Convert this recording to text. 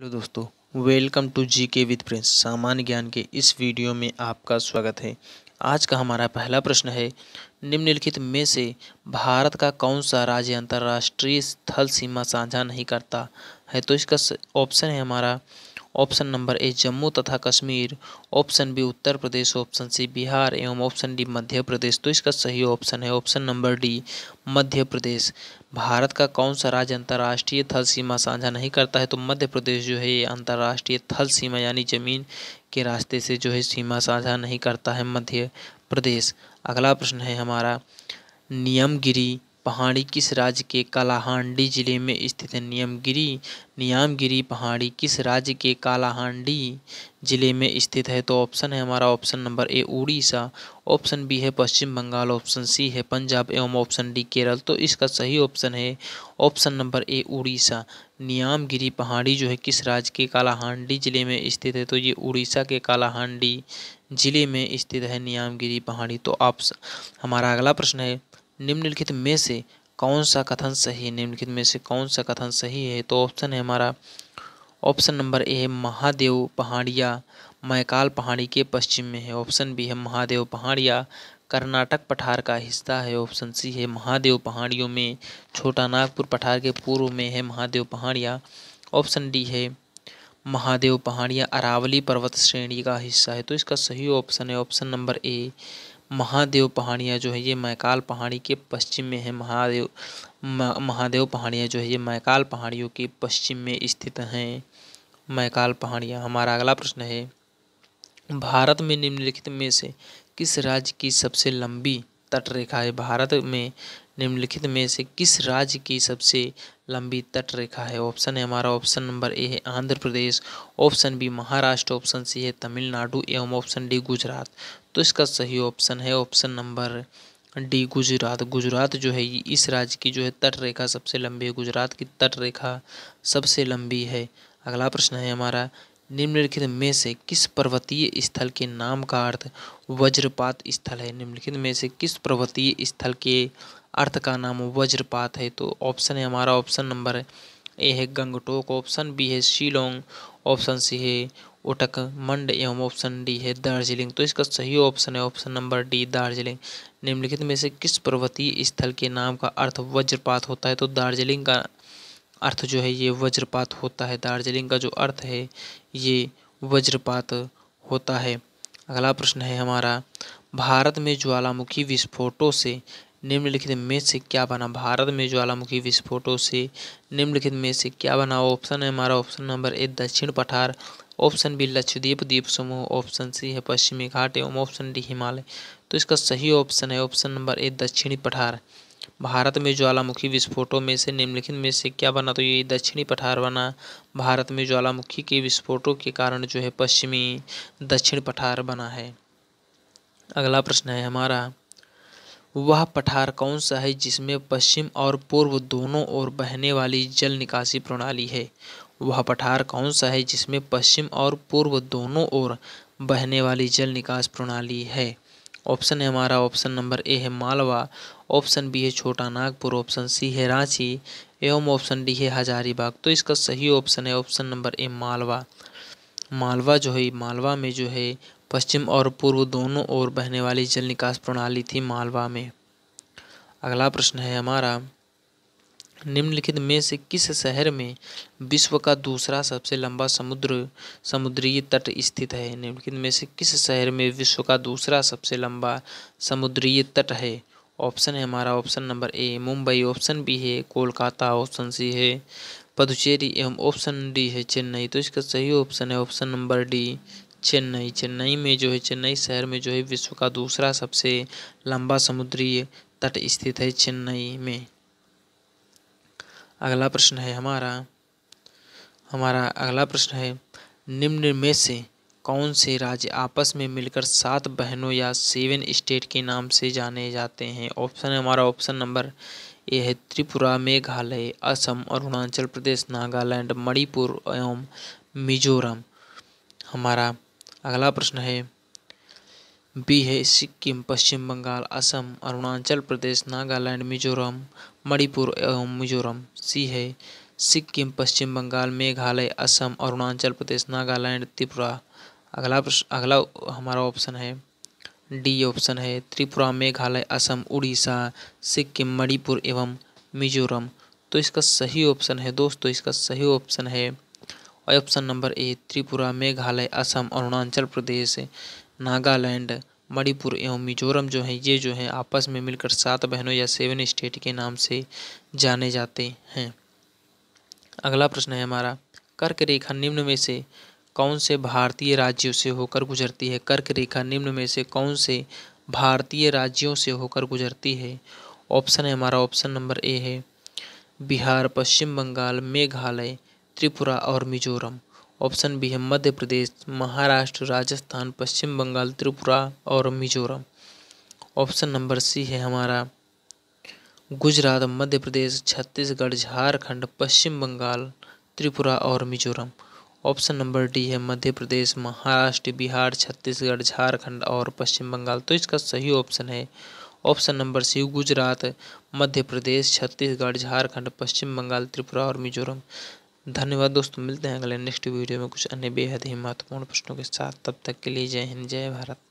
hello दोस्तों welcome to जी के with Prince सामान्य ज्ञान के इस वीडियो में आपका स्वागत है आज का हमारा पहला प्रश्न है निम्नलिखित में से भारत का कौन सा राज्य अंतर्राष्ट्रीय स्थल सीमा साझा नहीं करता है तो इसका ऑप्शन है हमारा ऑप्शन नंबर ए जम्मू तथा Kashmir option B Uttar Pradesh option C Bihar एवं ऑप्शन डी मध्य प्रदेश तो इसका सही ऑप्शन है option number D Madhya Pradesh Bharat का कौन सा राज्य अंतर्राष्ट्रीय थल सीमा साझा नहीं करता है तो मध्य प्रदेश जो है ये अंतर्राष्ट्रीय थल सीमा यानी जमीन के रास्ते से जो है सीमा साझा नहीं करता है मध्य प्रदेश अगला प्रश्न है हमारा नियमगिरी पहाड़ी किस राज्य के कालाहांडी जिले में स्थित है नियमगिरी नियामगिरी पहाड़ी किस राज्य के कालाहांडी जिले में स्थित है तो ऑप्शन है हमारा option number A Orissa option B है पश्चिम बंगाल ऑप्शन सी है पंजाब एवं ऑप्शन डी केरल तो इसका सही ऑप्शन है option number A Orissa Niyamgiri पहाड़ी जो है किस राज्य के कालाहांडी जिले में स्थित है तो ये उड़ीसा के कालाहांडी जिले में स्थित है नियामगिरी पहाड़ी तो आप हमारा अगला प्रश्न है निम्नलिखित में से कौन सा कथन सही है निम्नलिखित में से कौन सा कथन सही है तो ऑप्शन है हमारा ऑप्शन नंबर ए है महादेव पहाड़िया मैकाल पहाड़ी के पश्चिम में है ऑप्शन बी है महादेव पहाड़िया कर्नाटक पठार का हिस्सा है ऑप्शन सी है महादेव पहाड़ियों में छोटा नागपुर पठार के पूर्व में है महादेव पहाड़िया ऑप्शन डी है महादेव पहाड़िया अरावली पर्वत श्रेणी का हिस्सा है तो इसका सही ऑप्शन है ऑप्शन नंबर ए महादेव पहाड़ियाँ जो है ये मैकाल पहाड़ी के पश्चिम में है महादेव महादेव पहाड़ियाँ जो है ये मैकाल पहाड़ियों के पश्चिम में स्थित हैं मैकाल पहाड़ियाँ हमारा अगला प्रश्न है भारत में निम्नलिखित में से किस राज्य की सबसे लंबी तटरेखा है भारत में निम्नलिखित में से किस राज्य की सबसे लंबी तट रेखा है ऑप्शन है हमारा ऑप्शन नंबर ए है Andhra Pradesh option B Maharashtra option C है तमिलनाडु एवं ऑप्शन डी गुजरात तो इसका सही ऑप्शन है option number D Gujarat Gujarat जो है इस राज्य की जो है तट रेखा सबसे लंबी है गुजरात की तट रेखा सबसे लंबी है अगला प्रश्न है हमारा निम्नलिखित में से किस पर्वतीय स्थल के नाम का अर्थ वज्रपात स्थल है निम्नलिखित में से किस पर्वतीय स्थल के अर्थ का नाम वज्रपात है तो ऑप्शन है हमारा ऑप्शन नंबर ए है गंगटोक ऑप्शन बी है शिलोंग ऑप्शन सी है उटक मंड एवं ऑप्शन डी है दार्जिलिंग तो इसका सही ऑप्शन है ऑप्शन नंबर डी दार्जिलिंग निम्नलिखित में से किस पर्वतीय स्थल के नाम का अर्थ वज्रपात होता है तो दार्जिलिंग का अर्थ जो है ये वज्रपात होता है दार्जिलिंग का जो अर्थ है ये वज्रपात होता है अगला प्रश्न है हमारा भारत में ज्वालामुखी विस्फोटों से निम्नलिखित में से क्या बना भारत में ज्वालामुखी विस्फोटों से निम्नलिखित में से क्या बना ऑप्शन है हमारा ऑप्शन नंबर ए दक्षिण पठार ऑप्शन बी लक्षद्वीप द्वीप समूह ऑप्शन सी है पश्चिमी घाट एवं ऑप्शन डी हिमालय तो इसका सही ऑप्शन है ऑप्शन नंबर ए दक्षिणी पठार भारत में ज्वालामुखी विस्फोटों में से निम्नलिखित में से क्या बना तो ये दक्षिणी पठार बना भारत में ज्वालामुखी के विस्फोटों के कारण जो है पश्चिमी दक्षिण पठार बना है अगला प्रश्न है हमारा वह पठार कौन सा है जिसमें पश्चिम और पूर्व दोनों ओर बहने वाली जल निकासी प्रणाली है वह पठार कौन सा है जिसमें पश्चिम और पूर्व दोनों ओर बहने वाली जल निकास प्रणाली है ऑप्शन है हमारा ऑप्शन नंबर ए है मालवा ऑप्शन बी है छोटा नागपुर ऑप्शन सी है रांची एवं ऑप्शन डी है हजारीबाग तो इसका सही ऑप्शन है option number A Malwa Malwa जो है मालवा में जो है पश्चिम और पूर्व दोनों ओर बहने वाली जल निकास प्रणाली थी मालवा में अगला प्रश्न है हमारा निम्नलिखित में से किस शहर में विश्व का दूसरा सबसे लंबा समुद्र समुद्रीय तट स्थित है निम्नलिखित में से किस शहर में विश्व का दूसरा सबसे लंबा समुद्रीय तट है ऑप्शन है हमारा option number A Mumbai option B है कोलकाता ऑप्शन सी है पदुचेरी एवं ऑप्शन डी है चेन्नई तो इसका सही ऑप्शन है option number D Chennai Chennai में जो है चेन्नई शहर में जो है विश्व का दूसरा सबसे लंबा समुद्री तट स्थित है चेन्नई में अगला प्रश्न है हमारा हमारा अगला प्रश्न है निम्न में से कौन से राज्य आपस में मिलकर सात बहनों या सेवन स्टेट के नाम से जाने जाते हैं ऑप्शन है हमारा ऑप्शन नंबर ए है त्रिपुरा मेघालय असम अरुणाचल प्रदेश नागालैंड मणिपुर एवं मिजोरम हमारा अगला प्रश्न है बी है सिक्किम पश्चिम बंगाल असम अरुणाचल प्रदेश नागालैंड मिजोरम मणिपुर एवं मिजोरम सी है सिक्किम पश्चिम बंगाल मेघालय असम अरुणाचल प्रदेश नागालैंड त्रिपुरा अगला प्रश्न अगला हमारा ऑप्शन है डी ऑप्शन है त्रिपुरा मेघालय असम उड़ीसा सिक्किम मणिपुर एवं मिजोरम तो इसका सही ऑप्शन है दोस्तों इसका सही ऑप्शन है option number A Tripura Meghalaya Assam Arunachal Pradesh Nagaland Manipur एवं मिजोरम जो हैं ये जो हैं आपस में मिलकर सात बहनों या सेवन स्टेट के नाम से जाने जाते हैं अगला प्रश्न है हमारा कर्क रेखा निम्न में से कौन से भारतीय राज्यों से होकर गुजरती है कर्क रेखा निम्न में से कौन से भारतीय राज्यों से होकर गुजरती है ऑप्शन है हमारा ऑप्शन नंबर ए है बिहार पश्चिम बंगाल मेघालय त्रिपुरा और मिजोरम ऑप्शन बी है मध्य प्रदेश महाराष्ट्र राजस्थान पश्चिम बंगाल त्रिपुरा और मिजोरम ऑप्शन नंबर सी है हमारा गुजरात मध्य प्रदेश छत्तीसगढ़ झारखंड पश्चिम बंगाल त्रिपुरा और मिजोरम ऑप्शन नंबर डी है मध्य प्रदेश महाराष्ट्र बिहार छत्तीसगढ़ झारखंड और पश्चिम बंगाल तो इसका सही ऑप्शन है option number C Gujarat Madhya Pradesh Chhattisgarh Jharkhand Paschim Bengal Tripura और मिजोरम धन्यवाद दोस्तों मिलते हैं अगले नेक्स्ट वीडियो में कुछ अन्य बेहद ही महत्वपूर्ण प्रश्नों के साथ तब तक के लिए जय हिंद जय भारत